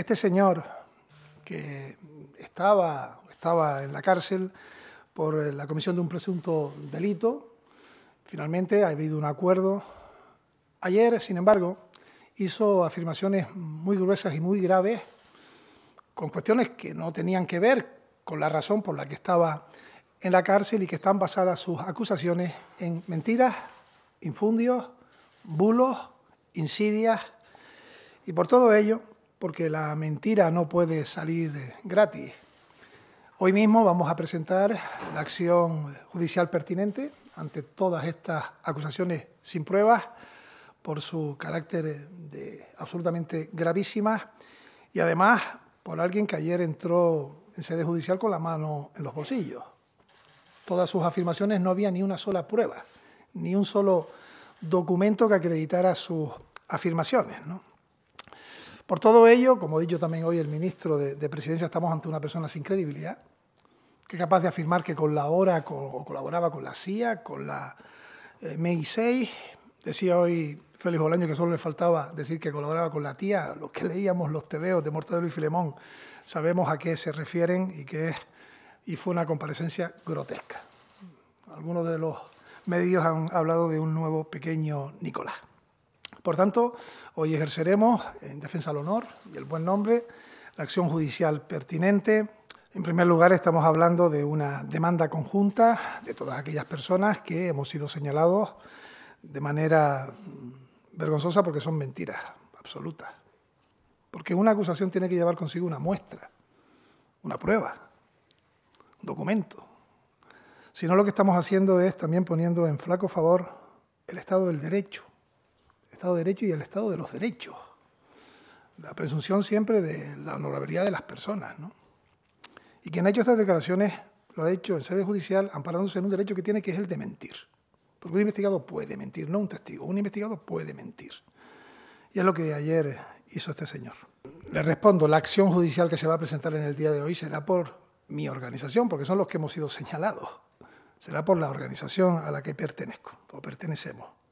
este señor que estaba, estaba en la cárcel por eh, la comisión de un presunto delito, finalmente ha habido un acuerdo. Ayer, sin embargo, hizo afirmaciones muy gruesas y muy graves con cuestiones que no tenían que ver con la razón por la que estaba en la cárcel y que están basadas sus acusaciones en mentiras, infundios, bulos, insidias. Y por todo ello, porque la mentira no puede salir gratis. Hoy mismo vamos a presentar la acción judicial pertinente ante todas estas acusaciones sin pruebas por su carácter de absolutamente gravísimas y además por alguien que ayer entró en sede judicial con la mano en los bolsillos. Todas sus afirmaciones no había ni una sola prueba, ni un solo documento que acreditara sus afirmaciones. ¿no? Por todo ello, como ha dicho también hoy el ministro de, Presidencia, estamos ante una persona sin credibilidad, que es capaz de afirmar que colabora o colaboraba con la CIA, con la eh, MI6. Decía hoy Félix Bolaño que solo le faltaba decir que colaboraba con la tía. Los que leíamos los tebeos de Mortadelo y Filemón sabemos a qué se refieren y que y fue una comparecencia grotesca. Algunos de los medios han hablado de un nuevo pequeño Nicolás. Por tanto, hoy ejerceremos, en defensa del honor y el buen nombre, la acción judicial pertinente. En primer lugar, estamos hablando de una demanda conjunta de todas aquellas personas que hemos sido señalados de manera vergonzosa porque son mentiras absolutas. Porque una acusación tiene que llevar consigo una muestra, una prueba, un documento. Si no, lo que estamos haciendo es también poniendo en flaco favor el Estado del Derecho Estado de Derecho y el Estado de los Derechos. La presunción siempre de la honorabilidad de las personas. ¿no? Y quien ha hecho estas declaraciones lo ha hecho en sede judicial amparándose en un derecho que tiene, que es el de mentir. Porque un investigado puede mentir, no un testigo. Un investigado puede mentir. Y es lo que ayer hizo este señor. Le respondo, la acción judicial que se va a presentar en el día de hoy será por mi organización, porque son los que hemos sido señalados. Será por la organización a la que pertenezco o pertenecemos.